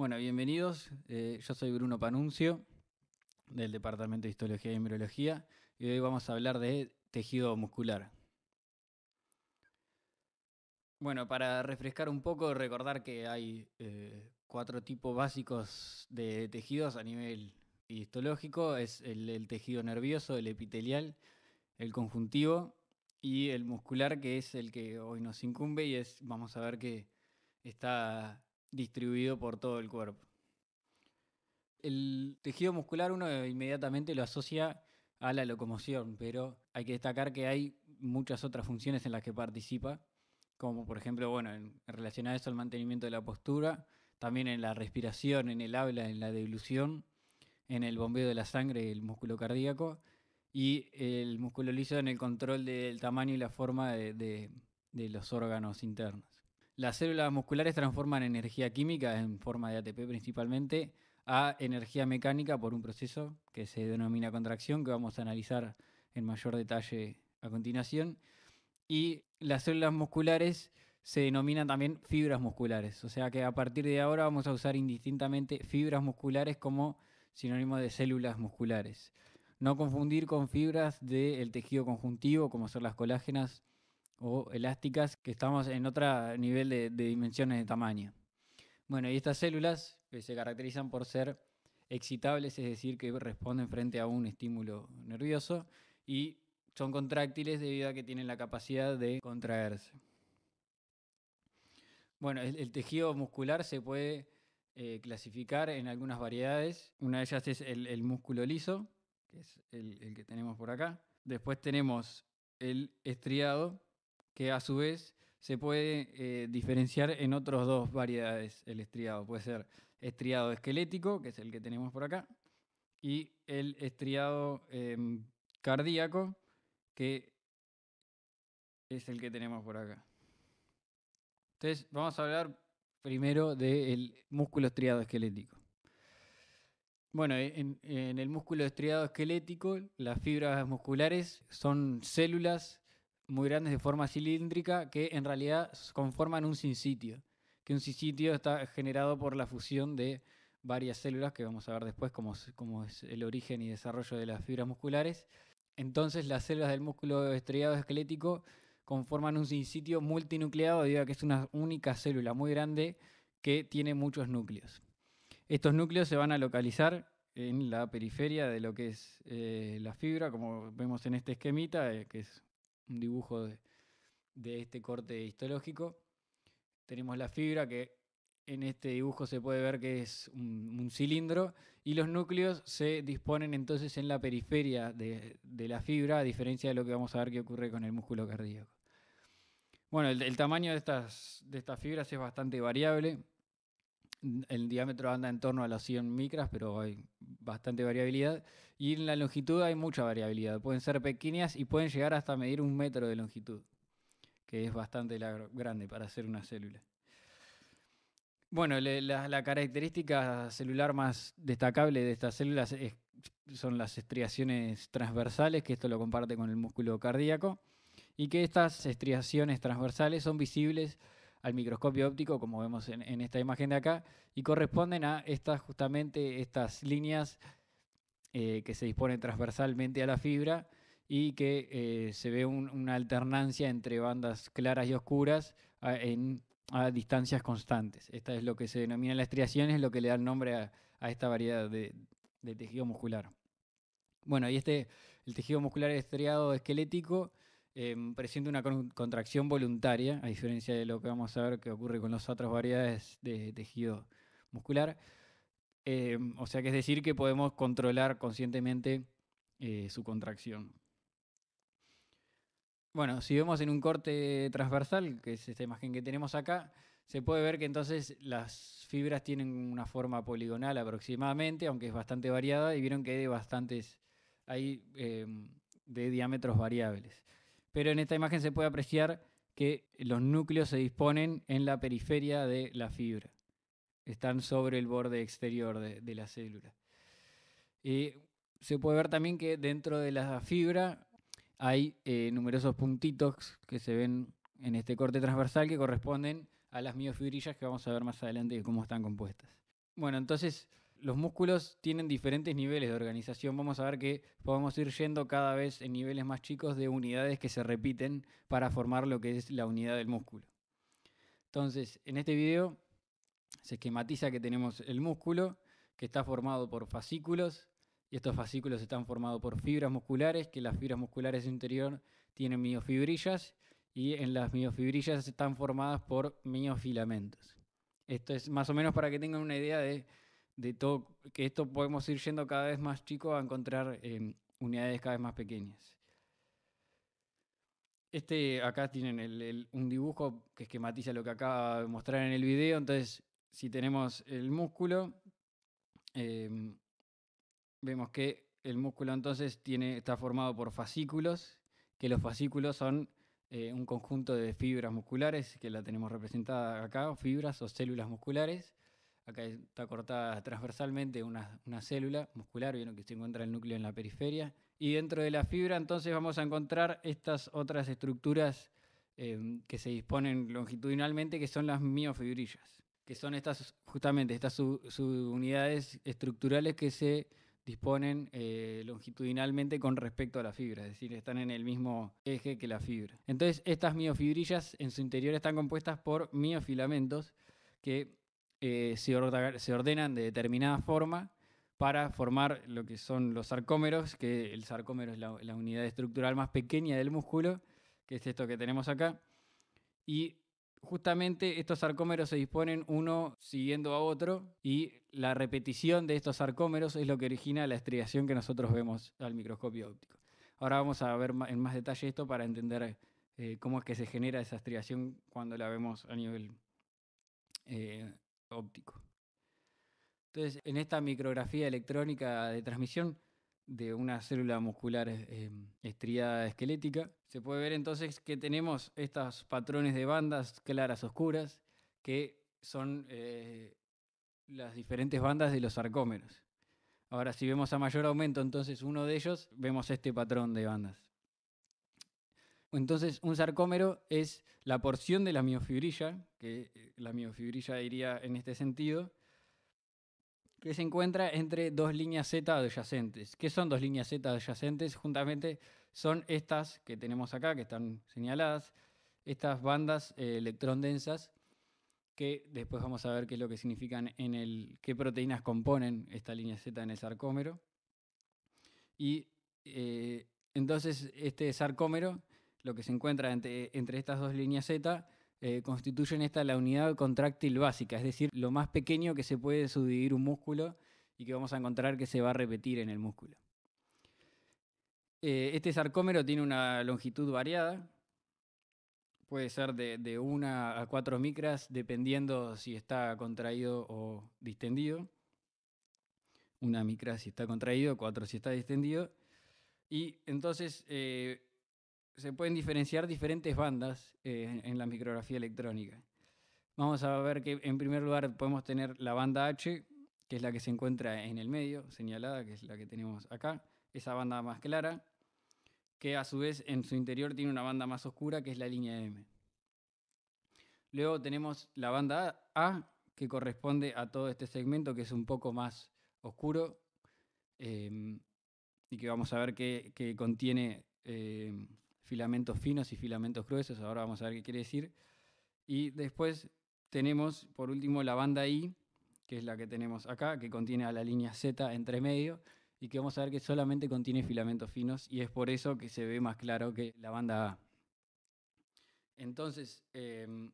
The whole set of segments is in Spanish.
Bueno, bienvenidos. Eh, yo soy Bruno Panuncio, del Departamento de Histología y Embriología, y hoy vamos a hablar de tejido muscular. Bueno, para refrescar un poco, recordar que hay eh, cuatro tipos básicos de tejidos a nivel histológico. Es el, el tejido nervioso, el epitelial, el conjuntivo y el muscular, que es el que hoy nos incumbe y es, vamos a ver que está distribuido por todo el cuerpo. El tejido muscular uno inmediatamente lo asocia a la locomoción, pero hay que destacar que hay muchas otras funciones en las que participa, como por ejemplo, bueno, en, relación a eso mantenimiento de la postura, también en la respiración, en el habla, en la dilución, en el bombeo de la sangre, el músculo cardíaco, y el músculo liso en el control del tamaño y la forma de los órganos internos las células musculares transforman energía química en forma de ATP principalmente a energía mecánica por un proceso que se denomina contracción, que vamos a analizar en mayor detalle a continuación. Y las células musculares se denominan también fibras musculares, o sea que a partir de ahora vamos a usar indistintamente fibras musculares como sinónimo de células musculares. No confundir con fibras del tejido conjuntivo, como son las colágenas o elásticas que estamos en otro nivel de, dimensiones de tamaño. Bueno, y estas células se caracterizan por ser excitables, es decir, que responden frente a un estímulo nervioso y son contráctiles debido a que tienen la capacidad de contraerse. Bueno, el, tejido muscular se puede eh, clasificar en algunas variedades. Una de ellas es el, músculo liso, que es el, el que tenemos por acá. Después tenemos el estriado, que a su vez se puede eh, diferenciar en otras dos variedades el estriado. Puede ser estriado esquelético, que es el que tenemos por acá, y el estriado em, cardíaco, que es el que tenemos por acá. Entonces, vamos a hablar primero del músculo estriado esquelético. Bueno, e-, en el músculo estriado esquelético, las fibras musculares son células muy grandes de forma cilíndrica que en realidad conforman un sitio Que un sitio está generado por la fusión de varias células, que vamos a ver después cómo, es el origen y desarrollo de las fibras musculares. Entonces las células del músculo estriado esquelético conforman un sitio multinucleado diga que es una única célula muy grande que tiene muchos núcleos. Estos núcleos se van a localizar en la periferia de lo que es eh, la fibra, como vemos en este esquemita, eh, que es un dibujo de, este corte histológico. Tenemos la fibra que en este dibujo se puede ver que es un, cilindro y los núcleos se disponen entonces en la periferia de, la fibra, a diferencia de lo que vamos a ver que ocurre con el músculo cardíaco. Bueno, el, tamaño de de estas fibras es bastante variable el diámetro anda en torno a los 100 micras, pero hay bastante variabilidad. Y en la longitud hay mucha variabilidad. Pueden ser pequeñas y pueden llegar hasta medir un metro de longitud, que es bastante grande para ser una célula. Bueno, la, característica celular más destacable de estas células son las estriaciones transversales, que esto lo comparte con el músculo cardíaco, y que estas estriaciones transversales son visibles al microscopio óptico, como vemos en, esta imagen de acá, y corresponden a estas, justamente estas líneas eh, que se disponen transversalmente a la fibra y que eh, se ve una alternancia entre bandas claras y oscuras a, distancias constantes. Esta es lo que se denomina la estriación, es lo que le da el nombre a, esta variedad de, de tejido muscular. Bueno, y este, el tejido muscular estriado esquelético presente em, presenta una contracción voluntaria, a diferencia de lo que vamos a ver que ocurre con las otras variedades de tejido muscular. Em, o sea que es decir que podemos controlar conscientemente eh, su contracción. Bueno, si vemos en un corte transversal, que es esta imagen que tenemos acá, se puede ver que entonces las fibras tienen una forma poligonal aproximadamente, aunque es bastante variada, y vieron que hay bastantes, em, de diámetros variables pero en esta imagen se puede apreciar que los núcleos se disponen en la periferia de la fibra. Están sobre el borde exterior de, la célula. se puede ver también que dentro de la fibra hay eh, numerosos puntitos que se ven en este corte transversal que corresponden a las miofibrillas que vamos a ver más adelante de cómo están compuestas. Bueno, entonces los músculos tienen diferentes niveles de organización. Vamos a ver que podemos ir yendo cada vez en niveles más chicos de unidades que se repiten para formar lo que es la unidad del músculo. Entonces, en este video se esquematiza que tenemos el músculo, que está formado por fascículos, y estos fascículos están formados por fibras musculares, que las fibras musculares interior tienen miofibrillas, y en las miofibrillas están formadas por miofilamentos. Esto es más o menos para que tengan una idea de de todo, que esto podemos ir yendo cada vez más chico a encontrar em, unidades cada vez más pequeñas. Este, acá tienen un dibujo que esquematiza lo que acaba de mostrar en el video. Entonces, si tenemos el músculo, em, vemos que el músculo entonces está formado por fascículos, que los fascículos son eh, un conjunto de fibras musculares, que la tenemos representada acá, fibras o células musculares acá está cortada transversalmente una, célula muscular, vieron que se encuentra el núcleo en la periferia, y dentro de la fibra entonces vamos a encontrar estas otras estructuras eh, que se disponen longitudinalmente, que son las miofibrillas, que son estas justamente estas subunidades unidades estructurales que se disponen eh, longitudinalmente con respecto a la fibra, es decir, están en el mismo eje que la fibra. Entonces, estas miofibrillas en su interior están compuestas por miofilamentos que eh, se, ordenan de determinada forma para formar lo que son los sarcómeros, que el sarcómero es la, unidad estructural más pequeña del músculo, que es esto que tenemos acá. Y justamente estos sarcómeros se disponen uno siguiendo a otro y la repetición de estos sarcómeros es lo que origina la estriación que nosotros vemos al microscopio óptico. Ahora vamos a ver en más detalle esto para entender eh, cómo es que se genera esa estriación cuando la vemos a nivel eh, óptico. Entonces, en esta micrografía electrónica de transmisión de una célula muscular eh, em, estriada esquelética, se puede ver entonces que tenemos estos patrones de bandas claras oscuras que son eh, las diferentes bandas de los sarcómeros. Ahora, si vemos a mayor aumento entonces uno de ellos, vemos este patrón de bandas. Entonces, un sarcómero es la porción de la miofibrilla, que eh, la miofibrilla diría en este sentido, que se encuentra entre dos líneas Z adyacentes. ¿Qué son dos líneas Z adyacentes? Juntamente son estas que tenemos acá, que están señaladas, estas bandas eh, electrón densas que después vamos a ver qué es lo que significan en el, qué proteínas componen esta línea Z en el sarcómero. Y eh, entonces este sarcómero lo que se encuentra entre, estas dos líneas Z constituye eh, constituyen esta la unidad contractil básica, es decir, lo más pequeño que se puede subdividir un músculo y que vamos a encontrar que se va a repetir en el músculo. Eh, este sarcómero tiene una longitud variada, puede ser de, una 1 a 4 micras, dependiendo si está contraído o distendido. Una micra si está contraído, 4 si está distendido. Y entonces eh, se pueden diferenciar diferentes bandas eh, en, la micrografía electrónica. Vamos a ver que en primer lugar podemos tener la banda H, que es la que se encuentra en el medio, señalada, que es la que tenemos acá, esa banda más clara, que a su vez en su interior tiene una banda más oscura, que es la línea M. Luego tenemos la banda A, que corresponde a todo este segmento, que es un poco más oscuro, eh, y que vamos a ver que, contiene eh, filamentos finos y filamentos gruesos, ahora vamos a ver qué quiere decir. Y después tenemos, por último, la banda I, que es la que tenemos acá, que contiene a la línea Z entre medio, y que vamos a ver que solamente contiene filamentos finos, y es por eso que se ve más claro que la banda A. Entonces, em,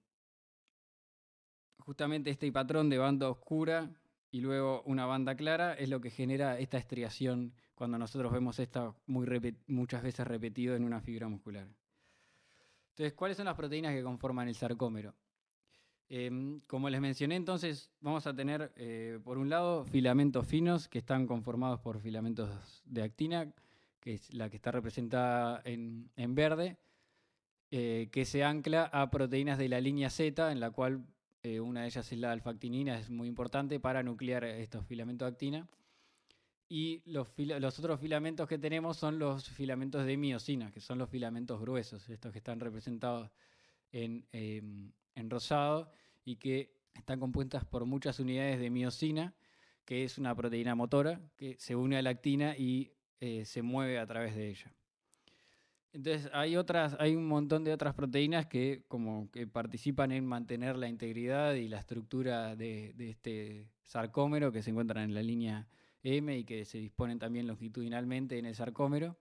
justamente este patrón de banda oscura y luego una banda clara es lo que genera esta estriación cuando nosotros vemos esta muy muchas veces repetido en una fibra muscular. Entonces, ¿cuáles son las proteínas que conforman el sarcómero? Em, como les mencioné, entonces vamos a tener, eh, por un lado, filamentos finos que están conformados por filamentos de actina, que es la que está representada en, verde, eh, que se ancla a proteínas de la línea Z, en la cual eh, una de ellas es la alfactinina, es muy importante para nuclear estos filamentos de actina. Y los, otros filamentos que tenemos son los filamentos de miocina, que son los filamentos gruesos, estos que están representados em, en, rosado y que están compuestas por muchas unidades de miocina, que es una proteína motora que se une a la actina y eh, se mueve a través de ella. Entonces hay otras, hay un montón de otras proteínas que participan en mantener la integridad y la estructura de, de este sarcómero que se encuentran en la línea M y que se disponen también longitudinalmente en el sarcómero.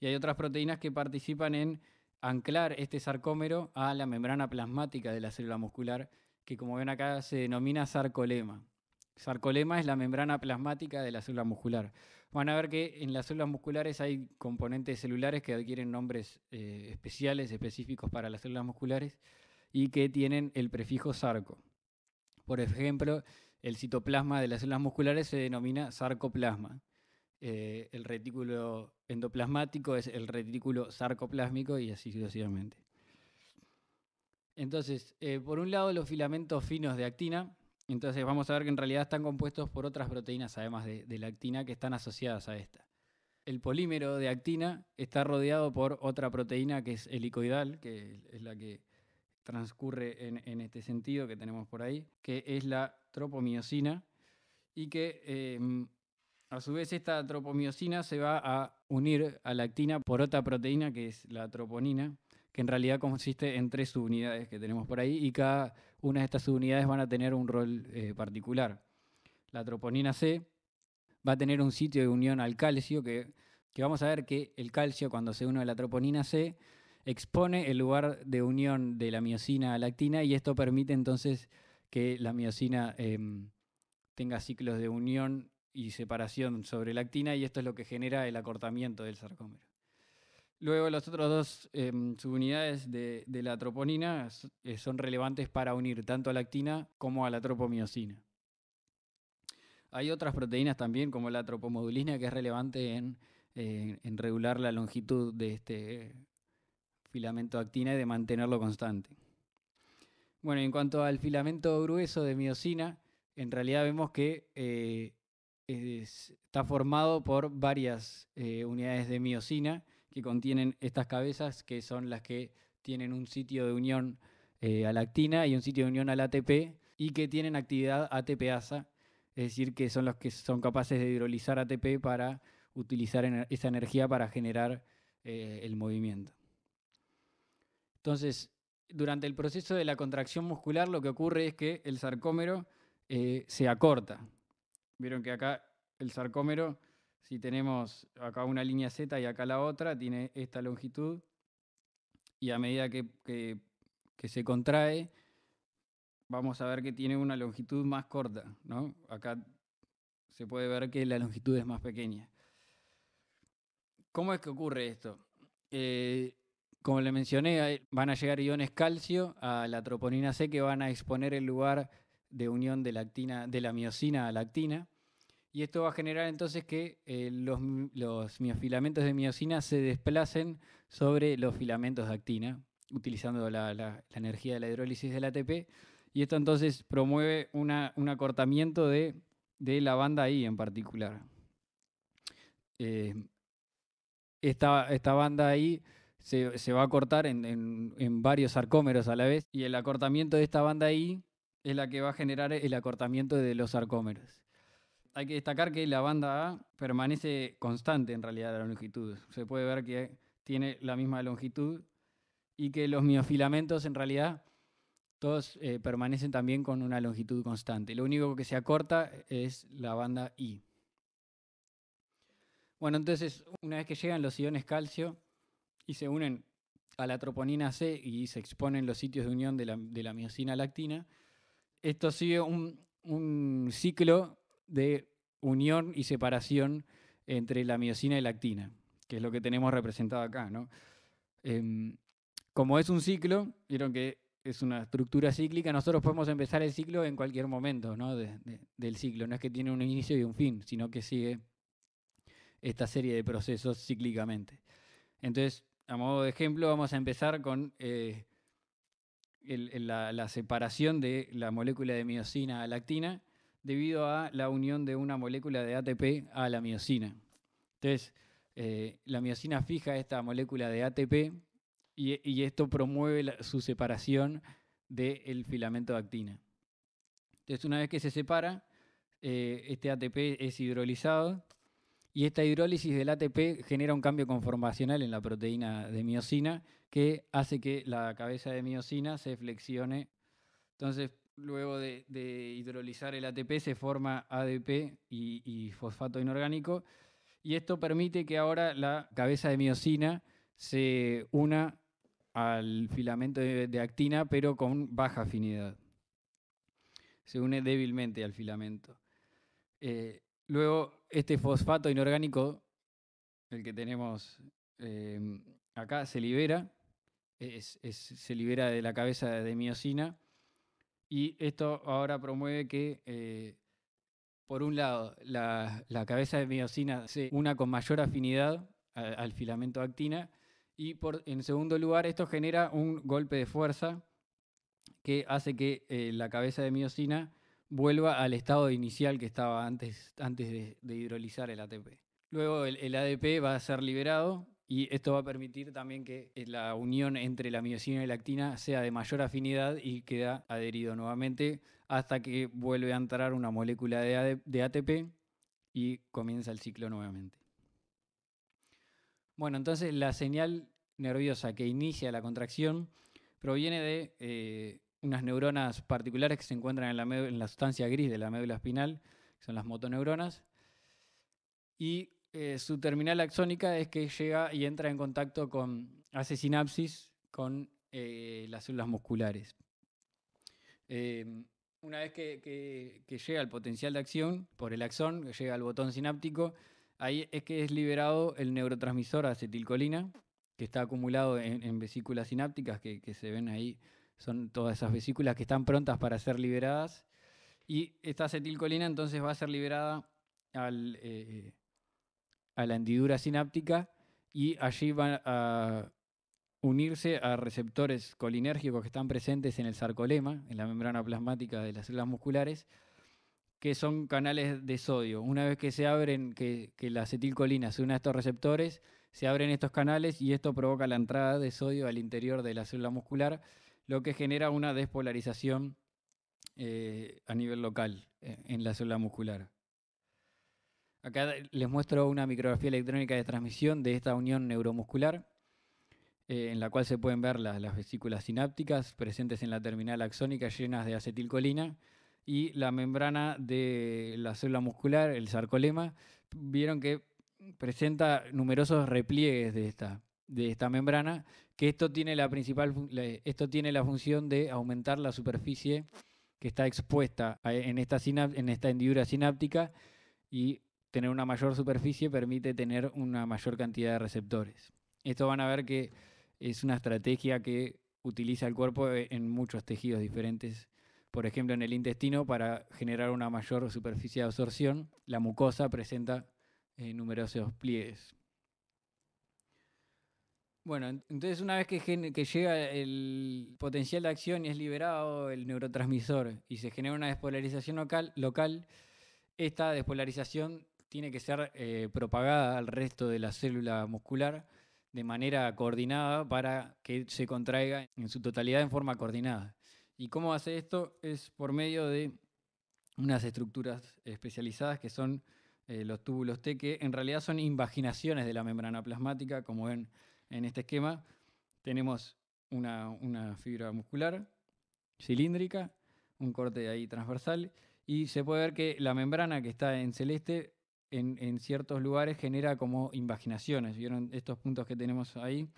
Y hay otras proteínas que participan en anclar este sarcómero a la membrana plasmática de la célula muscular, que como ven acá se denomina sarcolema. Sarcolema es la membrana plasmática de la célula muscular. Van a ver que en las células musculares hay componentes celulares que adquieren nombres eh, especiales, específicos para las células musculares y que tienen el prefijo sarco. Por ejemplo, el citoplasma de las células musculares se denomina sarcoplasma. Eh, el retículo endoplasmático es el retículo sarcoplásmico y así sucesivamente. Entonces, eh, por un lado, los filamentos finos de actina entonces vamos a ver que en realidad están compuestos por otras proteínas, además de, la actina, que están asociadas a esta. El polímero de actina está rodeado por otra proteína que es helicoidal, que es la que transcurre en, este sentido que tenemos por ahí, que es la tropomiosina, y que em, a su vez esta tropomiosina se va a unir a la actina por otra proteína que es la troponina, que en realidad consiste en tres subunidades que tenemos por ahí y cada una de estas subunidades van a tener un rol eh, particular. La troponina C va a tener un sitio de unión al calcio, que, que vamos a ver que el calcio cuando se une a la troponina C expone el lugar de unión de la miocina a la actina y esto permite entonces que la miocina em, tenga ciclos de unión y separación sobre la actina y esto es lo que genera el acortamiento del sarcómero. Luego las otras dos em, subunidades de, la troponina eh, son relevantes para unir tanto a la actina como a la tropomiosina. Hay otras proteínas también como la tropomodulina que es relevante eh, en, regular la longitud de este filamento actina y de mantenerlo constante. Bueno, en cuanto al filamento grueso de miocina, en realidad vemos que eh, está formado por varias unidades de miocina que contienen estas cabezas, que son las que tienen un sitio de unión eh, a la actina y un sitio de unión al ATP, y que tienen actividad ATPasa, es decir, que son los que son capaces de hidrolizar ATP para utilizar esa energía para generar eh, el movimiento. Entonces, durante el proceso de la contracción muscular lo que ocurre es que el sarcómero eh, se acorta. Vieron que acá el sarcómero si tenemos acá una línea Z y acá la otra, tiene esta longitud y a medida que, se contrae, vamos a ver que tiene una longitud más corta. Acá se puede ver que la longitud es más pequeña. ¿Cómo es que ocurre esto? Eh, como le mencioné, van a llegar iones calcio a la troponina C que van a exponer el lugar de unión de, de la miocina a la actina. Y esto va a generar entonces que eh, los, los, miofilamentos de miocina se desplacen sobre los filamentos de actina, utilizando la, energía de la hidrólisis del ATP. Y esto entonces promueve un acortamiento de, la banda I en particular. Eh, esta, banda I se, va a cortar en, varios sarcómeros a la vez y el acortamiento de esta banda I es la que va a generar el acortamiento de los sarcómeros hay que destacar que la banda A permanece constante en realidad la longitud. Se puede ver que tiene la misma longitud y que los miofilamentos en realidad todos eh, permanecen también con una longitud constante. Lo único que se acorta es la banda I. Bueno, entonces una vez que llegan los iones calcio y se unen a la troponina C y se exponen los sitios de unión de la, miocina lactina, esto sigue un ciclo de unión y separación entre la miocina y la actina, que es lo que tenemos representado acá. Em, como es un ciclo, vieron que es una estructura cíclica, nosotros podemos empezar el ciclo en cualquier momento del ciclo. No es que tiene un inicio y un fin, sino que sigue esta serie de procesos cíclicamente. Entonces, a modo de ejemplo, vamos a empezar con eh, la, la separación de la molécula de miocina a la actina debido a la unión de una molécula de ATP a la miocina. Entonces, eh, la miocina fija esta molécula de ATP y, esto promueve su separación del filamento de actina. Entonces, una vez que se separa, eh, este ATP es hidrolizado y esta hidrólisis del ATP genera un cambio conformacional en la proteína de miocina que hace que la cabeza de miocina se flexione. Entonces, luego de, hidrolizar el ATP se forma ADP y, fosfato inorgánico. Y esto permite que ahora la cabeza de miocina se una al filamento de, actina, pero con baja afinidad. Se une débilmente al filamento. Eh, luego, este fosfato inorgánico, el que tenemos eh, acá, se libera, se libera de la cabeza de miocina y esto ahora promueve que, eh, por un lado, la, cabeza de miocina se una con mayor afinidad al, filamento actina. Y por, en segundo lugar, esto genera un golpe de fuerza que hace que eh, la cabeza de miocina vuelva al estado inicial que estaba antes, antes de, hidrolizar el ATP. Luego el, ADP va a ser liberado y esto va a permitir también que eh, la unión entre la miocina y la actina sea de mayor afinidad y queda adherido nuevamente hasta que vuelve a entrar una molécula de ATP y comienza el ciclo nuevamente. Bueno, entonces la señal nerviosa que inicia la contracción proviene de eh, unas neuronas particulares que se encuentran en la, en la sustancia gris de la médula espinal, que son las motoneuronas, y eh, su terminal axónica es que llega y entra en contacto con, hace sinapsis con eh, las células musculares. Em, una vez que, llega el potencial de acción por el axón, que llega al botón sináptico, ahí es que es liberado el neurotransmisor acetilcolina, que está acumulado en, vesículas sinápticas, que, se ven ahí, son todas esas vesículas que están prontas para ser liberadas. Y esta acetilcolina entonces va a ser liberada al, eh, a la hendidura sináptica y allí van a unirse a receptores colinérgicos que están presentes en el sarcolema, en la membrana plasmática de las células musculares, que son canales de sodio. Una vez que se abren, que, la acetilcolina se une a estos receptores, se abren estos canales y esto provoca la entrada de sodio al interior de la célula muscular, lo que genera una despolarización eh, a nivel local eh, en la célula muscular. Acá les muestro una micrografía electrónica de transmisión de esta unión neuromuscular, eh, en la cual se pueden ver las, vesículas sinápticas presentes en la terminal axónica llenas de acetilcolina y la membrana de la célula muscular, el sarcolema, vieron que presenta numerosos repliegues de esta, de esta membrana, que esto tiene la principal esto tiene la función de aumentar la superficie que está expuesta en esta, en esta hendidura sináptica y tener una mayor superficie permite tener una mayor cantidad de receptores. Esto van a ver que es una estrategia que utiliza el cuerpo e, en muchos tejidos diferentes. Por ejemplo, en el intestino, para generar una mayor superficie de absorción, la mucosa presenta eh, numerosos pliegues. Bueno, entonces una vez que, llega el potencial de acción y es liberado el neurotransmisor y se genera una despolarización local, local esta despolarización tiene que ser eh, propagada al resto de la célula muscular de manera coordinada para que se contraiga en su totalidad en forma coordinada. ¿Y cómo hace esto? Es por medio de unas estructuras especializadas que son eh, los túbulos T, que en realidad son invaginaciones de la membrana plasmática, como ven en este esquema. Tenemos una, una fibra muscular cilíndrica, un corte ahí transversal, y se puede ver que la membrana que está en celeste en, ciertos lugares genera como invaginaciones. ¿Vieron estos puntos que tenemos ahí?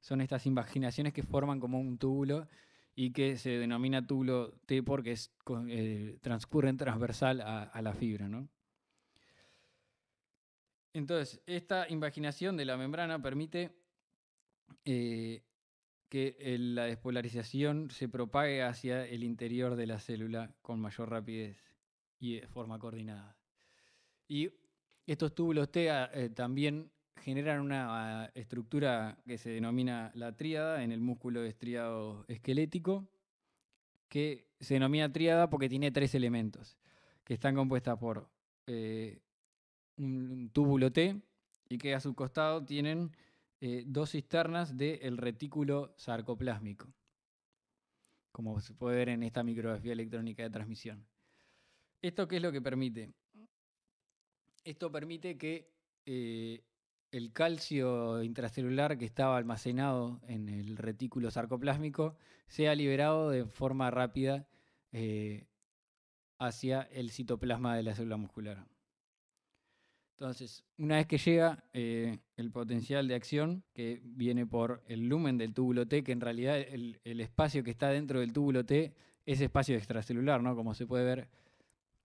Son estas invaginaciones que forman como un túbulo y que se denomina túbulo T porque es, eh, en transversal a, la fibra. Entonces, esta invaginación de la membrana permite eh, que la despolarización se propague hacia el interior de la célula con mayor rapidez y de forma coordinada. Y estos túbulos T eh, también generan una ah, estructura que se denomina la tríada en el músculo estriado esquelético, que se denomina tríada porque tiene tres elementos, que están compuestas por eh, un túbulo T y que a su costado tienen eh, dos cisternas del retículo sarcoplásmico, como se puede ver en esta micrografía electrónica de transmisión. ¿Esto qué es lo que permite? Esto permite que eh, el calcio intracelular que estaba almacenado en el retículo sarcoplásmico sea liberado de forma rápida eh, hacia el citoplasma de la célula muscular. Entonces, una vez que llega eh, el potencial de acción, que viene por el lumen del túbulo T, que en realidad el, el espacio que está dentro del túbulo T es espacio extracelular, ¿no? Como se puede ver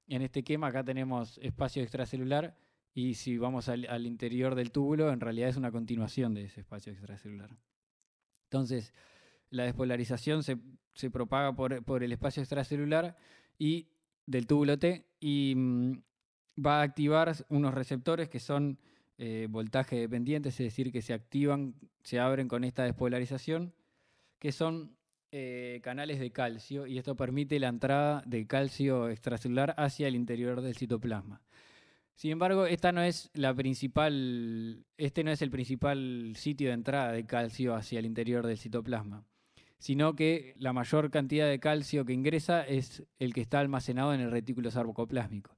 en este quema acá tenemos espacio extracelular y si vamos al, interior del túbulo, en realidad es una continuación de ese espacio extracelular. Entonces, la despolarización se, propaga por, el espacio extracelular y del túbulo T y mm, va a activar unos receptores que son eh, voltaje dependientes, es decir, que se activan, se abren con esta despolarización, que son eh, canales de calcio y esto permite la entrada de calcio extracelular hacia el interior del citoplasma. Sin embargo, esta no es la principal, este no es el principal sitio de entrada de calcio hacia el interior del citoplasma, sino que la mayor cantidad de calcio que ingresa es el que está almacenado en el retículo sarcoplásmico.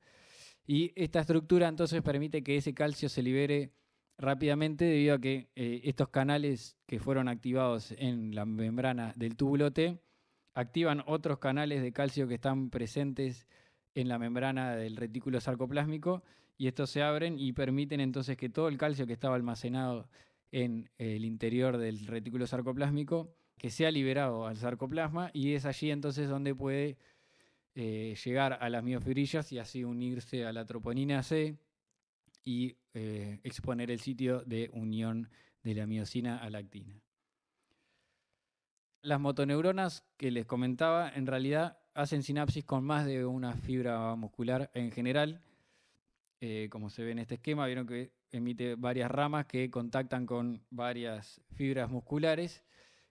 Y esta estructura entonces permite que ese calcio se libere rápidamente debido a que eh, estos canales que fueron activados en la membrana del túbulo T activan otros canales de calcio que están presentes en la membrana del retículo sarcoplásmico y estos se abren y permiten entonces que todo el calcio que estaba almacenado en el interior del retículo sarcoplásmico que sea liberado al sarcoplasma y es allí entonces donde puede eh, llegar a las miofibrillas y así unirse a la troponina C y eh, exponer el sitio de unión de la miocina a la actina. Las motoneuronas que les comentaba en realidad hacen sinapsis con más de una fibra muscular en general. Eh, como se ve en este esquema, vieron que emite varias ramas que contactan con varias fibras musculares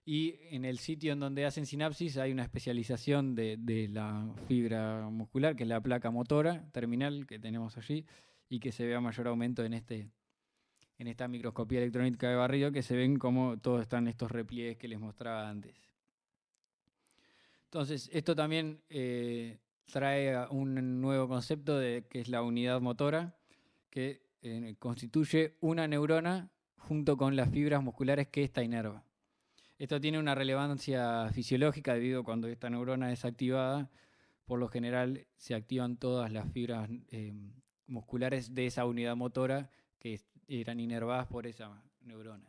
y en el sitio en donde hacen sinapsis hay una especialización de la fibra muscular, que es la placa motora terminal que tenemos allí y que se vea mayor aumento en, este, en esta microscopía electrónica de barrido, que se ven como todos están estos repliegues que les mostraba antes. Entonces, esto también eh, trae un nuevo concepto de, que es la unidad motora, que eh, constituye una neurona junto con las fibras musculares que esta inerva. Esto tiene una relevancia fisiológica debido a cuando esta neurona es activada, por lo general se activan todas las fibras eh, musculares de esa unidad motora que eran inervadas por esa neurona.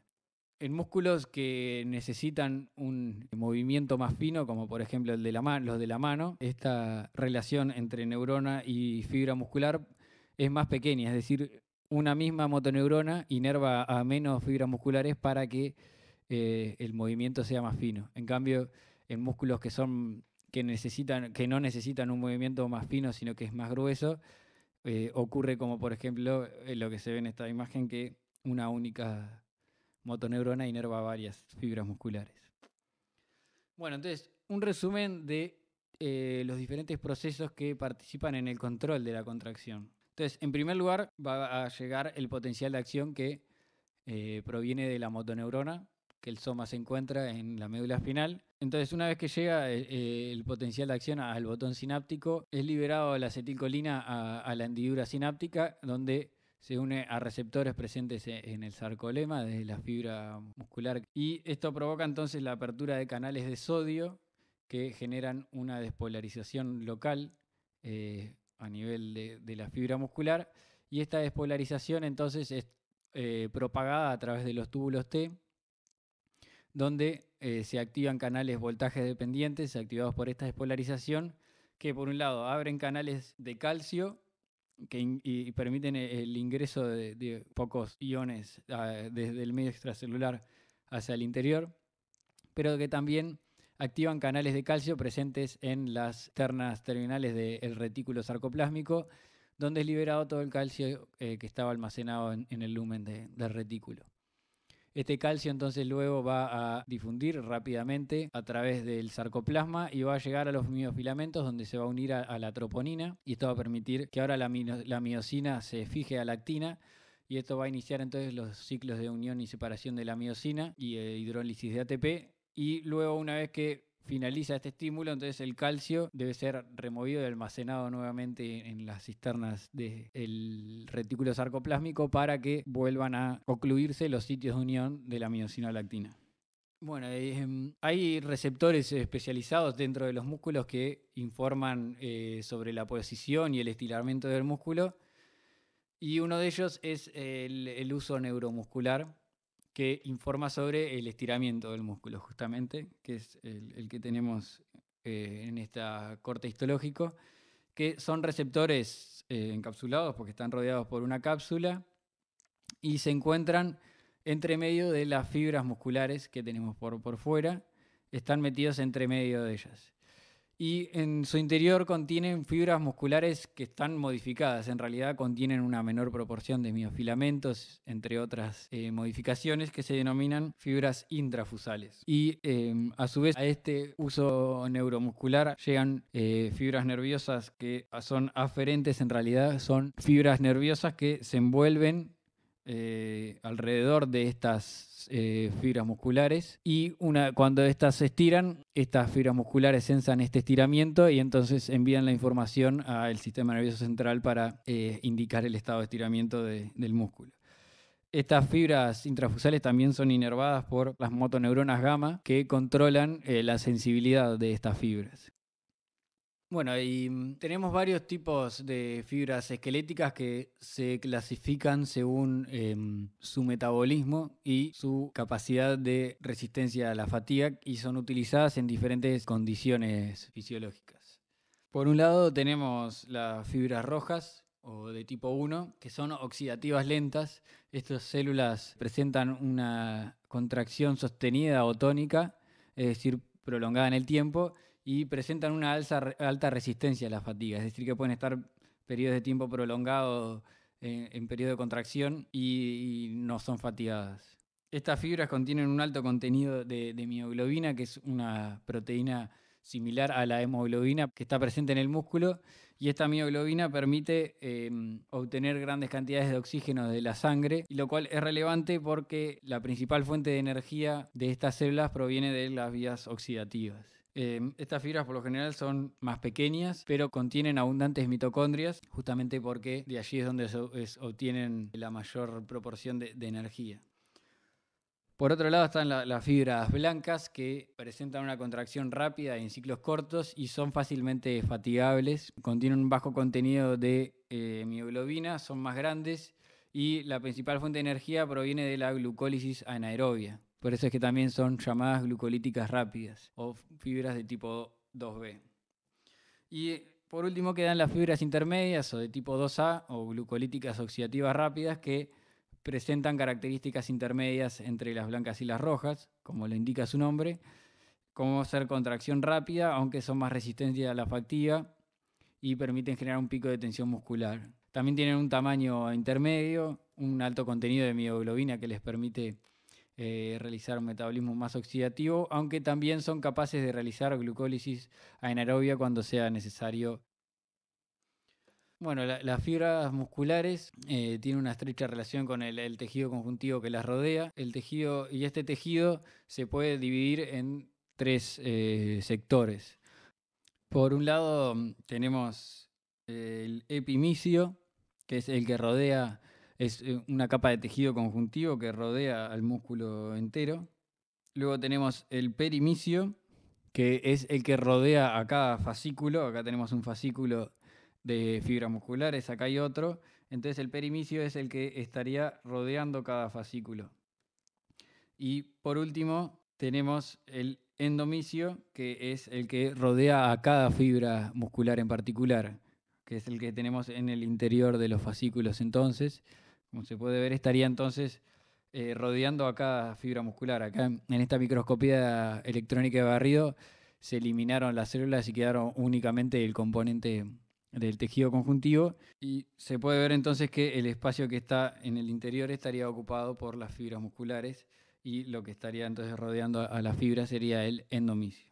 En músculos que necesitan un movimiento más fino, como por ejemplo el de la los de la mano, esta relación entre neurona y fibra muscular es más pequeña, es decir, una misma motoneurona inerva a menos fibras musculares para que eh, el movimiento sea más fino. En cambio, en músculos que son que necesitan, que no necesitan un movimiento más fino, sino que es más grueso, eh, ocurre como por ejemplo eh, lo que se ve en esta imagen, que una única motoneurona inerva varias fibras musculares. Bueno, entonces, un resumen de eh, los diferentes procesos que participan en el control de la contracción. Entonces, en primer lugar, va a llegar el potencial de acción que proviene de la motoneurona, que el soma se encuentra en la médula final. Entonces, una vez que llega eh, eh, el potencial de acción al botón sináptico, es liberado la acetilcolina a, la hendidura sináptica, donde se une a receptores presentes e, en el sarcolema de la fibra muscular. Y esto provoca entonces la apertura de canales de sodio que generan una despolarización local eh, a nivel de, la fibra muscular. Y esta despolarización entonces es propagada a través de los túbulos T donde eh, se activan canales voltaje dependientes activados por esta despolarización, que por un lado abren canales de calcio que y permiten e, el ingreso de, pocos iones ah, desde el medio extracelular hacia el interior, pero que también activan canales de calcio presentes en las ternas terminales del retículo sarcoplásmico, donde es liberado todo el calcio eh, que estaba almacenado en, el lumen del retículo. Este calcio entonces luego va a difundir rápidamente a través del sarcoplasma y va a llegar a los miofilamentos donde se va a unir a, la troponina y esto va a permitir que ahora la, miocina se fije a la actina y esto va a iniciar entonces los ciclos de unión y separación de la miocina y eh, hidrólisis de ATP y luego una vez que finaliza este estímulo, entonces el calcio debe ser removido y almacenado nuevamente en las cisternas del retículo sarcoplásmico para que vuelvan a ocluirse los sitios de unión de la miocina lactina. Bueno, eh, hay receptores especializados dentro de los músculos que informan eh, sobre la posición y el estiramiento del músculo. Y uno de ellos es el, el uso neuromuscular, que informa sobre el estiramiento del músculo, justamente, que es el, que tenemos eh, en esta corte histológico, que son receptores eh, encapsulados porque están rodeados por una cápsula y se encuentran entre medio de las fibras musculares que tenemos por, por fuera, están metidos entre medio de ellas y en su interior contienen fibras musculares que están modificadas. En realidad contienen una menor proporción de miofilamentos, entre otras eh, modificaciones que se denominan fibras intrafusales. Y em, a su vez a este uso neuromuscular llegan eh, fibras nerviosas que son aferentes, en realidad son fibras nerviosas que se envuelven eh, alrededor de estas eh, fibras musculares y una, cuando estas se estiran, estas fibras musculares sensan este estiramiento y entonces envían la información al sistema nervioso central para eh, indicar el estado de estiramiento del músculo. Estas fibras intrafusales también son inervadas por las motoneuronas gamma que controlan la sensibilidad de estas fibras. Bueno, y mm, tenemos varios tipos de fibras esqueléticas que se clasifican según em, su metabolismo y su capacidad de resistencia a la fatiga y son utilizadas en diferentes condiciones fisiológicas. Por un lado tenemos las fibras rojas, o de tipo 1, que son oxidativas lentas. Estas células presentan una contracción sostenida o tónica, es decir, prolongada en el tiempo, y presentan una alta resistencia a la fatiga, es decir, que pueden estar periodos de tiempo prolongados en, periodo de contracción y, no son fatigadas. Estas fibras contienen un alto contenido de, mioglobina, que es una proteína similar a la hemoglobina que está presente en el músculo y esta mioglobina permite em, obtener grandes cantidades de oxígeno de la sangre, lo cual es relevante porque la principal fuente de energía de estas células proviene de las vías oxidativas. Em, estas fibras por lo general son más pequeñas, pero contienen abundantes mitocondrias, justamente porque de allí es donde obtienen la mayor proporción de, energía. Por otro lado están las fibras blancas que presentan una contracción rápida en ciclos cortos y son fácilmente fatigables, contienen un bajo contenido de eh, mioglobina, son más grandes y la principal fuente de energía proviene de la glucólisis anaerobia. Por eso es que también son llamadas glucolíticas rápidas o fibras de tipo 2B. Y por último quedan las fibras intermedias o de tipo 2A o glucolíticas oxidativas rápidas que presentan características intermedias entre las blancas y las rojas, como lo indica su nombre, como hacer contracción rápida, aunque son más resistentes a la factiva y permiten generar un pico de tensión muscular. También tienen un tamaño intermedio, un alto contenido de mioglobina que les permite eh, realizar un metabolismo más oxidativo, aunque también son capaces de realizar glucólisis anaerobia cuando sea necesario. Bueno, las fibras musculares eh, tienen una estrecha relación con el, tejido conjuntivo que las rodea. El tejido y este tejido se puede dividir en tres eh, sectores. Por un lado mm, tenemos el epimicio, que es el que rodea es eh, una capa de tejido conjuntivo que rodea al músculo entero. Luego tenemos el perimicio, que es el que rodea a cada fascículo. Acá tenemos un fascículo de fibras musculares, acá hay otro. Entonces el perimicio es el que estaría rodeando cada fascículo. Y por último tenemos el endomicio, que es el que rodea a cada fibra muscular en particular, que es el que tenemos en el interior de los fascículos entonces. Como se puede ver, estaría entonces eh, rodeando a cada fibra muscular. Acá en esta microscopía electrónica de barrido se eliminaron las células y quedaron únicamente el componente del tejido conjuntivo y se puede ver entonces que el espacio que está en el interior estaría ocupado por las fibras musculares y lo que estaría entonces rodeando a la fibra sería el endomisio.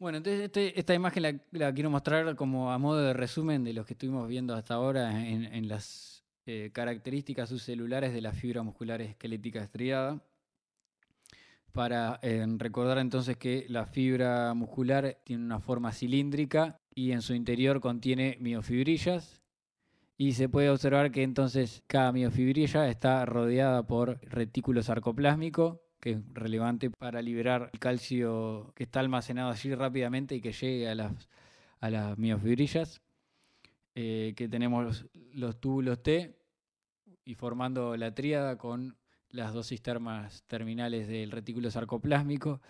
Bueno, entonces este, esta imagen la, quiero mostrar como a modo de resumen de lo que estuvimos viendo hasta ahora en, las eh, características subcelulares de la fibra muscular esquelética estriada. Para eh, recordar entonces que la fibra muscular tiene una forma cilíndrica y en su interior contiene miofibrillas. Y se puede observar que entonces cada miofibrilla está rodeada por retículo sarcoplásmico que es relevante para liberar el calcio que está almacenado allí rápidamente y que llegue a las, a las miofibrillas. Eh, que tenemos los túbulos T y formando la tríada con las dos sistemas terminales del retículo sarcoplásmico.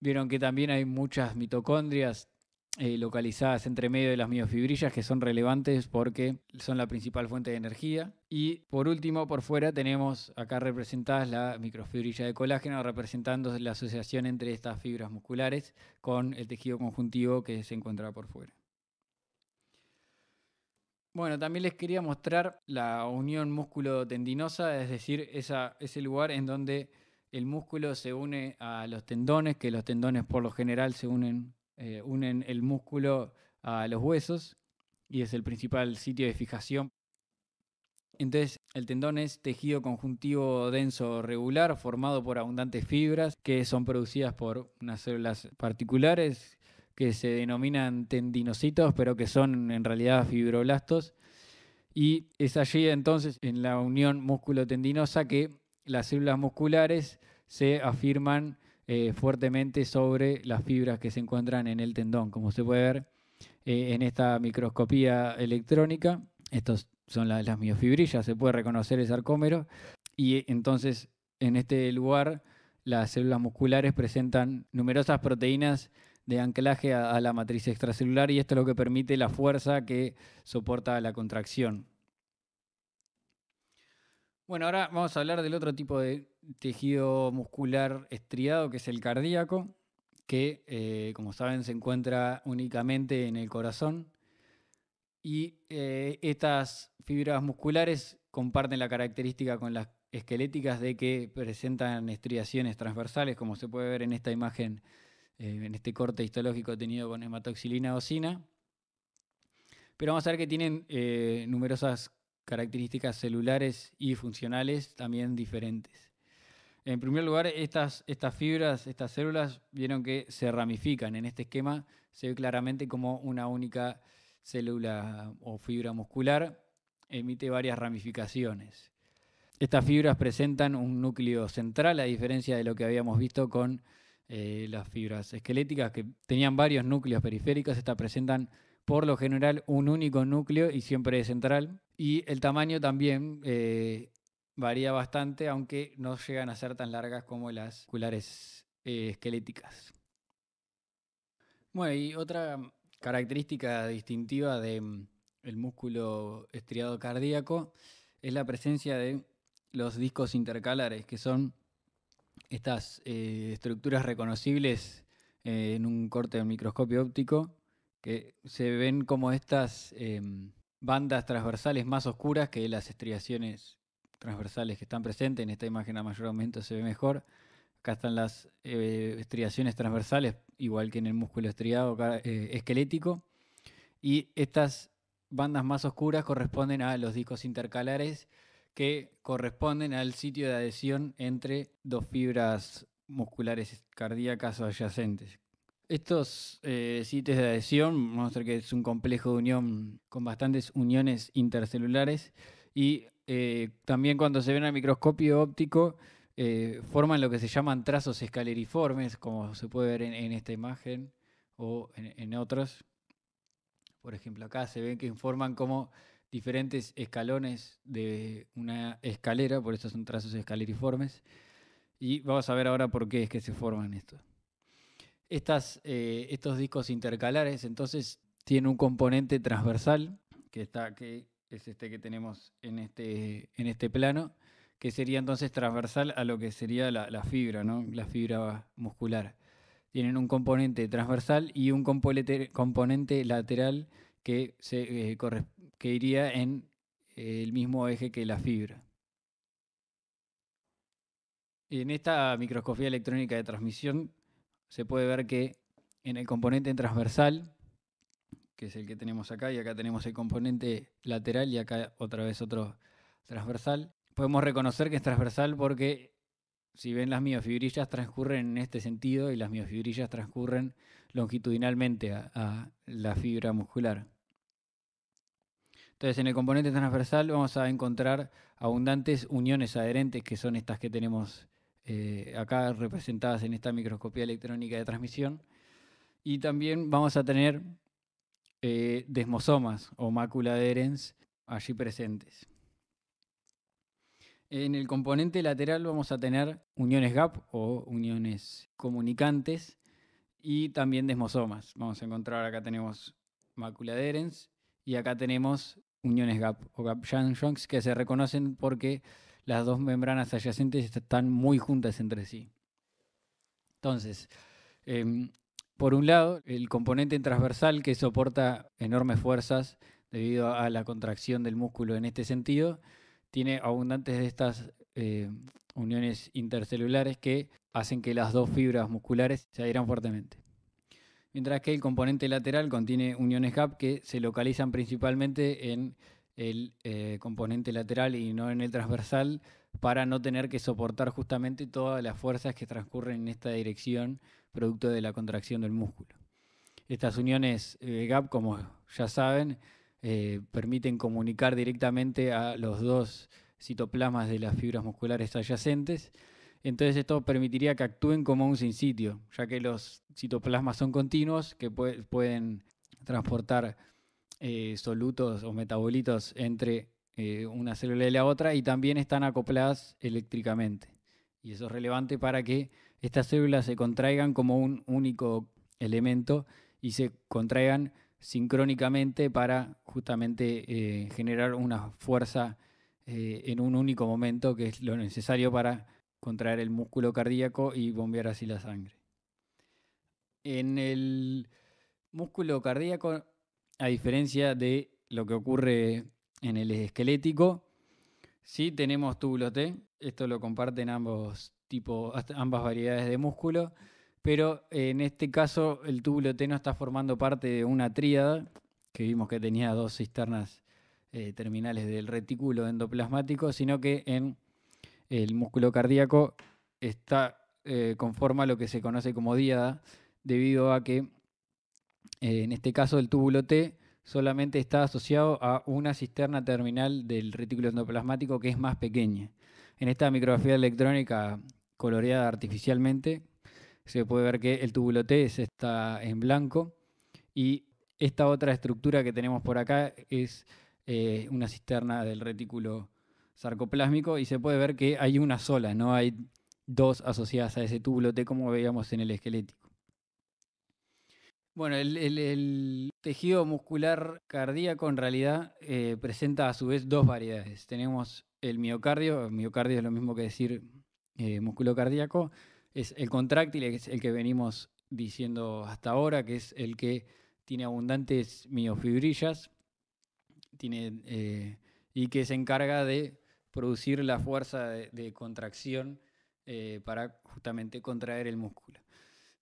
Vieron que también hay muchas mitocondrias eh, localizadas entre medio de las miofibrillas que son relevantes porque son la principal fuente de energía. Y por último, por fuera tenemos acá representadas la microfibrilla de colágeno representando la asociación entre estas fibras musculares con el tejido conjuntivo que se encuentra por fuera. Bueno, también les quería mostrar la unión músculo-tendinosa, es decir, ese lugar en donde el músculo se une a los tendones, que los tendones por lo general se unen eh, unen el músculo a los huesos y es el principal sitio de fijación. Entonces, el tendón es tejido conjuntivo denso regular formado por abundantes fibras que son producidas por unas células particulares que se denominan tendinocitos, pero que son en realidad fibroblastos. Y es allí entonces, en la unión músculo-tendinosa, que las células musculares se afirman eh, fuertemente sobre las fibras que se encuentran en el tendón. Como se puede ver eh, en esta microscopía electrónica, estas son las miofibrillas, se puede reconocer el sarcómero y eh, entonces en este lugar las células musculares presentan numerosas proteínas de anclaje a la matriz extracelular y esto es lo que permite la fuerza que soporta la contracción. Bueno, ahora vamos a hablar del otro tipo de tejido muscular estriado, que es el cardíaco, que, eh, como saben, se encuentra únicamente en el corazón. Y eh, estas fibras musculares comparten la característica con las esqueléticas de que presentan estriaciones transversales, como se puede ver en esta imagen, eh, en este corte histológico tenido con hematoxilina ocina. Pero vamos a ver que tienen numerosas características celulares y funcionales también diferentes. En primer lugar, estas, estas fibras, estas células, vieron que se ramifican. En este esquema se ve claramente como una única célula o fibra muscular emite varias ramificaciones. Estas fibras presentan un núcleo central, a diferencia de lo que habíamos visto con eh, las fibras esqueléticas, que tenían varios núcleos periféricos. Estas presentan, por lo general, un único núcleo y siempre es central. Y el tamaño también eh, varía bastante, aunque no llegan a ser tan largas como las musculares eh, esqueléticas. Bueno, y otra característica distintiva del mm, el músculo estriado cardíaco es la presencia de los discos intercalares, que son estas eh, estructuras reconocibles en un corte de microscopio óptico, que se ven como estas em, bandas transversales más oscuras que las estriaciones transversales que están presentes. En esta imagen a mayor aumento se ve mejor. Acá están las eh, estriaciones transversales, igual que en el músculo estriado eh, esquelético. Y estas bandas más oscuras corresponden a los discos intercalares que corresponden al sitio de adhesión entre dos fibras musculares cardíacas o adyacentes, estos eh, sitios de adhesión muestran que es un complejo de unión con bastantes uniones intercelulares y eh, también cuando se ven al microscopio óptico eh, forman lo que se llaman trazos escaleriformes, como se puede ver en, esta imagen o en, en, otros. Por ejemplo, acá se ven que forman como diferentes escalones de una escalera, por eso son trazos escaleriformes. Y vamos a ver ahora por qué es que se forman estos. Estas, eh, estos discos intercalares entonces tienen un componente transversal, que, está, que es este que tenemos en este, en este plano, que sería entonces transversal a lo que sería la, fibra, ¿no? la fibra muscular. Tienen un componente transversal y un componente lateral que, se, eh, iría en eh, el mismo eje que la fibra. En esta microscopía electrónica de transmisión se puede ver que en el componente transversal, que es el que tenemos acá, y acá tenemos el componente lateral y acá otra vez otro transversal, podemos reconocer que es transversal porque si ven las miofibrillas transcurren en este sentido y las miofibrillas transcurren longitudinalmente a, la fibra muscular. Entonces, en el componente transversal vamos a encontrar abundantes uniones adherentes, que son estas que tenemos eh, acá representadas en esta microscopía electrónica de transmisión. Y también vamos a tener eh, desmosomas o mácula de allí presentes. En el componente lateral vamos a tener uniones gap o uniones comunicantes y también desmosomas. Vamos a encontrar acá tenemos mácula de y acá tenemos uniones gap o gap junctions que se reconocen porque las dos membranas adyacentes están muy juntas entre sí. Entonces, em, por un lado, el componente transversal que soporta enormes fuerzas debido a la contracción del músculo en este sentido, tiene abundantes de estas em, uniones intercelulares que hacen que las dos fibras musculares se adhieran fuertemente. Mientras que el componente lateral contiene uniones gap que se localizan principalmente en el eh, componente lateral y no en el transversal para no tener que soportar justamente todas las fuerzas que transcurren en esta dirección producto de la contracción del músculo. Estas uniones eh, GAP, como ya saben, eh, permiten comunicar directamente a los dos citoplasmas de las fibras musculares adyacentes. Entonces esto permitiría que actúen como un sin sitio, ya que los citoplasmas son continuos que pueden transportar eh, solutos o metabolitos entre eh, una célula y la otra y también están acopladas eléctricamente. Y eso es relevante para que estas células se contraigan como un único elemento y se contraigan sincrónicamente para justamente eh, generar una fuerza en un único momento que es lo necesario para contraer el músculo cardíaco y bombear así la sangre. En el músculo cardíaco a diferencia de lo que ocurre en el esquelético. Sí tenemos túbulo T, esto lo comparten ambos ambas variedades de músculo, pero en este caso el túbulo T no está formando parte de una tríada, que vimos que tenía dos cisternas eh, terminales del retículo endoplasmático, sino que en el músculo cardíaco está eh, conforma lo que se conoce como diada, debido a que en este caso el túbulo T, solamente está asociado a una cisterna terminal del retículo endoplasmático que es más pequeña. En esta micrografía electrónica coloreada artificialmente, se puede ver que el túbulo T está en blanco y esta otra estructura que tenemos por acá es eh, una cisterna del retículo sarcoplásmico y se puede ver que hay una sola, no hay dos asociadas a ese túbulo T como veíamos en el esquelético. Bueno, el, tejido muscular cardíaco en realidad eh, presenta a su vez dos variedades. Tenemos el miocardio, el miocardio es lo mismo que decir eh, músculo cardíaco, es el contráctil, es el que venimos diciendo hasta ahora, que es el que tiene abundantes miofibrillas tiene, eh, y que se encarga de producir la fuerza de, de contracción para justamente contraer el músculo.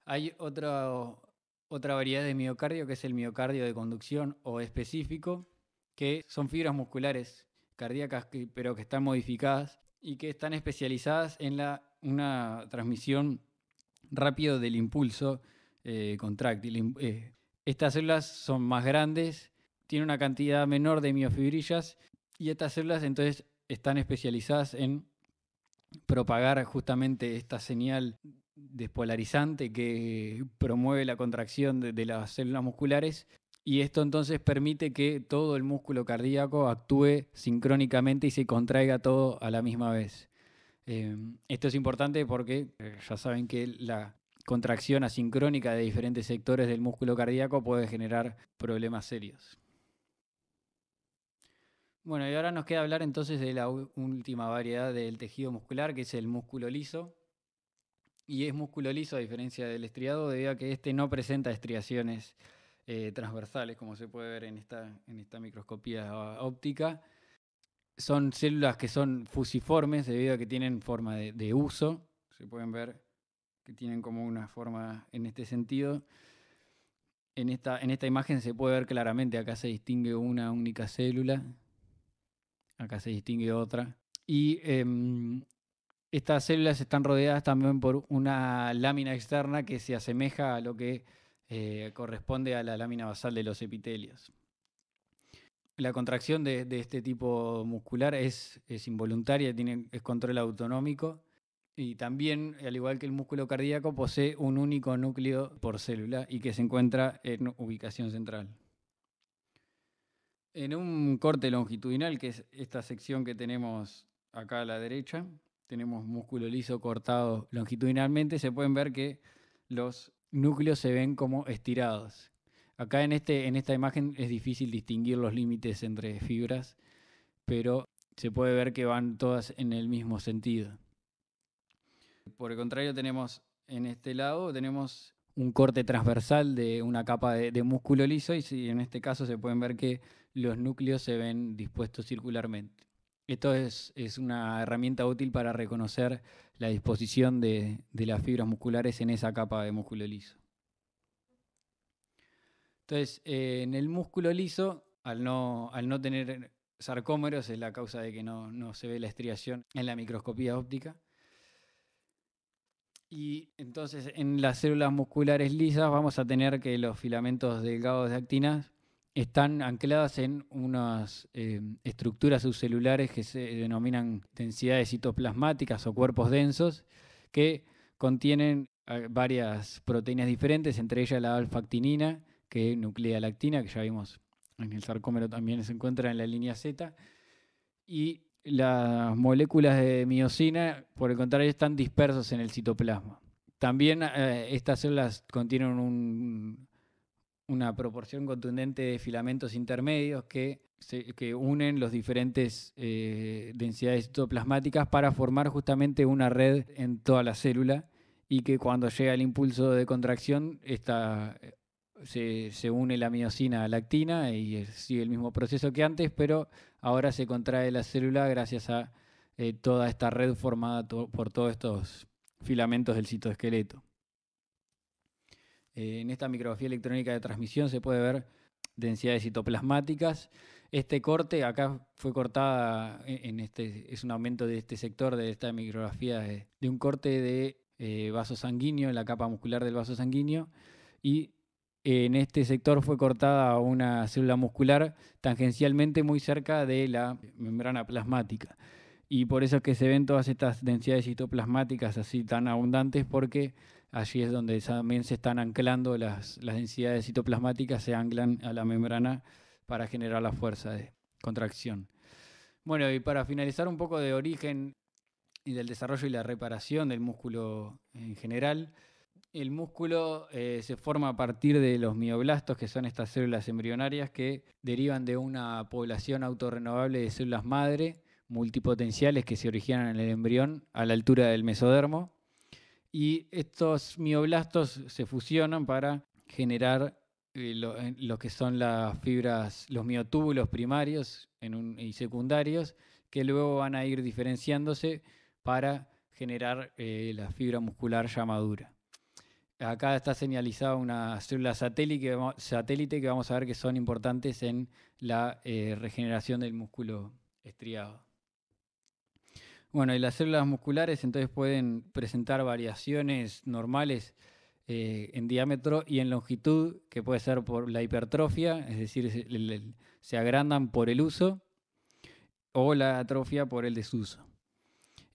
Hay otro otra variedad de miocardio que es el miocardio de conducción o específico, que son fibras musculares cardíacas pero que están modificadas y que están especializadas en la, una transmisión rápida del impulso eh, contractil. Eh, estas células son más grandes, tienen una cantidad menor de miofibrillas y estas células entonces están especializadas en propagar justamente esta señal despolarizante que promueve la contracción de, las células musculares y esto entonces permite que todo el músculo cardíaco actúe sincrónicamente y se contraiga todo a la misma vez. Eh, esto es importante porque eh, ya saben que la contracción asincrónica de diferentes sectores del músculo cardíaco puede generar problemas serios. Bueno, y ahora nos queda hablar entonces de la última variedad del tejido muscular, que es el músculo liso y es músculo liso a diferencia del estriado debido a que este no presenta estriaciones eh, transversales como se puede ver en esta, en esta microscopía óptica. Son células que son fusiformes debido a que tienen forma de, uso. Se pueden ver que tienen como una forma en este sentido. En esta, en esta imagen se puede ver claramente, acá se distingue una única célula, acá se distingue otra. Y em, estas células están rodeadas también por una lámina externa que se asemeja a lo que eh, corresponde a la lámina basal de los epitelios. La contracción de, este tipo muscular es, es involuntaria, tiene, es control autonómico y también, al igual que el músculo cardíaco, posee un único núcleo por célula y que se encuentra en ubicación central. En un corte longitudinal, que es esta sección que tenemos acá a la derecha, tenemos músculo liso cortado longitudinalmente, se pueden ver que los núcleos se ven como estirados. Acá en, este, en esta imagen es difícil distinguir los límites entre fibras, pero se puede ver que van todas en el mismo sentido. Por el contrario, tenemos en este lado, tenemos un corte transversal de una capa de, músculo liso y en este caso se pueden ver que los núcleos se ven dispuestos circularmente. Esto es, una herramienta útil para reconocer la disposición de, las fibras musculares en esa capa de músculo liso. Entonces, eh, en el músculo liso, al no, al no, tener sarcómeros, es la causa de que no, no se ve la estriación en la microscopía óptica. Y entonces en las células musculares lisas vamos a tener que los filamentos delgados de actinas están ancladas en unas em, estructuras subcelulares que se denominan densidades citoplasmáticas o cuerpos densos, que contienen eh, varias proteínas diferentes, entre ellas la alfactinina, que nuclea lactina, que ya vimos en el sarcómero también se encuentra en la línea Z, y las moléculas de miocina, por el contrario, están dispersas en el citoplasma. También eh, estas células contienen un una proporción contundente de filamentos intermedios que, unen las diferentes eh, densidades citoplasmáticas para formar justamente una red en toda la célula y que cuando llega el impulso de contracción eh, se, une la miocina a la actina y sigue el mismo proceso que antes, pero ahora se contrae la célula gracias a eh, toda esta red formada por todos estos filamentos del citoesqueleto. Eh, en esta micrografía electrónica de transmisión se puede ver densidades citoplasmáticas. Este corte, acá fue cortada, e-, en este, es un aumento de este sector, de esta micrografía, de, un corte de eh, vaso sanguíneo, en la capa muscular del vaso sanguíneo. Y eh, en este sector fue cortada una célula muscular tangencialmente muy cerca de la membrana plasmática. Y por eso es que se ven todas estas densidades citoplasmáticas así tan abundantes, porque allí es donde también se están anclando las, densidades citoplasmáticas, se anclan a la membrana para generar la fuerza de contracción. Bueno, y para finalizar un poco de origen y del desarrollo y la reparación del músculo en general, el músculo eh, se forma a partir de los mioblastos, que son estas células embrionarias que derivan de una población autorrenovable de células madre multipotenciales que se originan en el embrión a la altura del mesodermo y estos mioblastos se fusionan para generar eh, eh, lo, que son las fibras, los miotúbulos primarios y secundarios, que luego van a ir diferenciándose para generar eh, la fibra muscular ya madura. Acá está señalizada una célula satélite que, vamos, a ver que son importantes en la regeneración del músculo estriado. Bueno, y las células musculares entonces pueden presentar variaciones normales eh, en diámetro y en longitud, que puede ser por la hipertrofia, es decir, se, agrandan por el uso, o la atrofia por el desuso.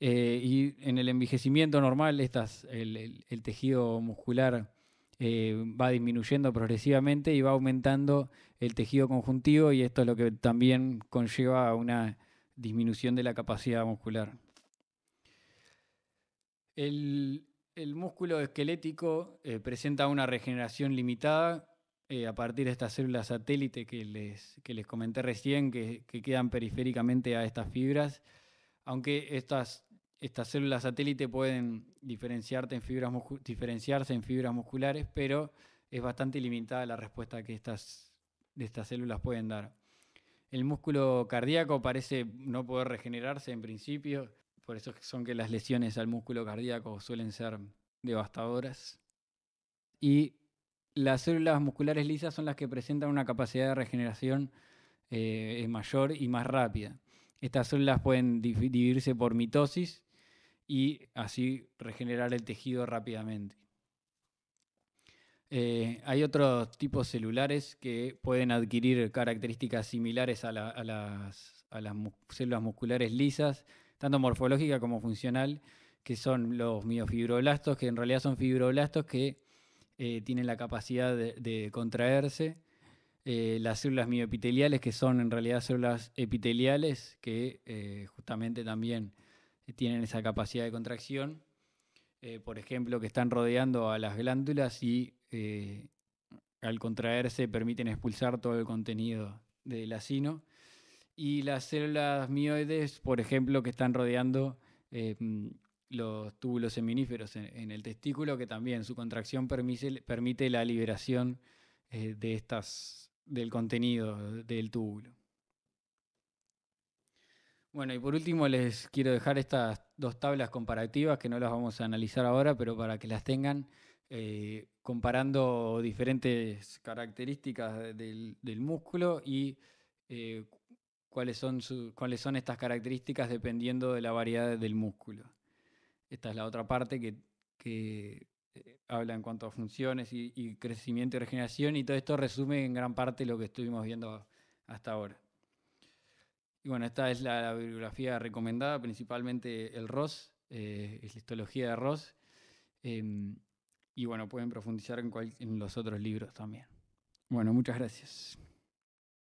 Eh, y en el envejecimiento normal, el, tejido muscular eh, va disminuyendo progresivamente y va aumentando el tejido conjuntivo y esto es lo que también conlleva a una disminución de la capacidad muscular. El, músculo esquelético eh, presenta una regeneración limitada eh, a partir de estas células satélite que les, que les comenté recién, que, quedan periféricamente a estas fibras, aunque estas, estas células satélite pueden diferenciarse en fibras musculares, pero es bastante limitada la respuesta que estas, de estas células pueden dar. El músculo cardíaco parece no poder regenerarse en principio, por eso son que las lesiones al músculo cardíaco suelen ser devastadoras. Y las células musculares lisas son las que presentan una capacidad de regeneración eh, mayor y más rápida. Estas células pueden dividirse por mitosis y así regenerar el tejido rápidamente. Eh, hay otros tipos celulares que pueden adquirir características similares a, las, células musculares lisas, tanto morfológica como funcional, que son los miofibroblastos, que en realidad son fibroblastos que eh, tienen la capacidad de, contraerse. Eh, las células mioepiteliales, que son en realidad células epiteliales, que eh, justamente también tienen esa capacidad de contracción. por ejemplo, que están rodeando a las glándulas y al contraerse permiten expulsar todo el contenido del asino y las células mioides, por ejemplo, que están rodeando em, los túbulos seminíferos en, el testículo, que también su contracción permite, la liberación eh, de estas, del contenido del túbulo. Bueno, y por último les quiero dejar estas dos tablas comparativas que no las vamos a analizar ahora, pero para que las tengan, eh, comparando diferentes características del, músculo y eh, cuáles son, cuáles son estas características dependiendo de la variedad del músculo. Esta es la otra parte que, que eh, habla en cuanto a funciones y, crecimiento y regeneración, y todo esto resume en gran parte lo que estuvimos viendo hasta ahora. Y bueno, esta es la, bibliografía recomendada, principalmente el ROS, eh, es la histología de ROS. Em, y bueno, pueden profundizar en, en los otros libros también. Bueno, muchas gracias.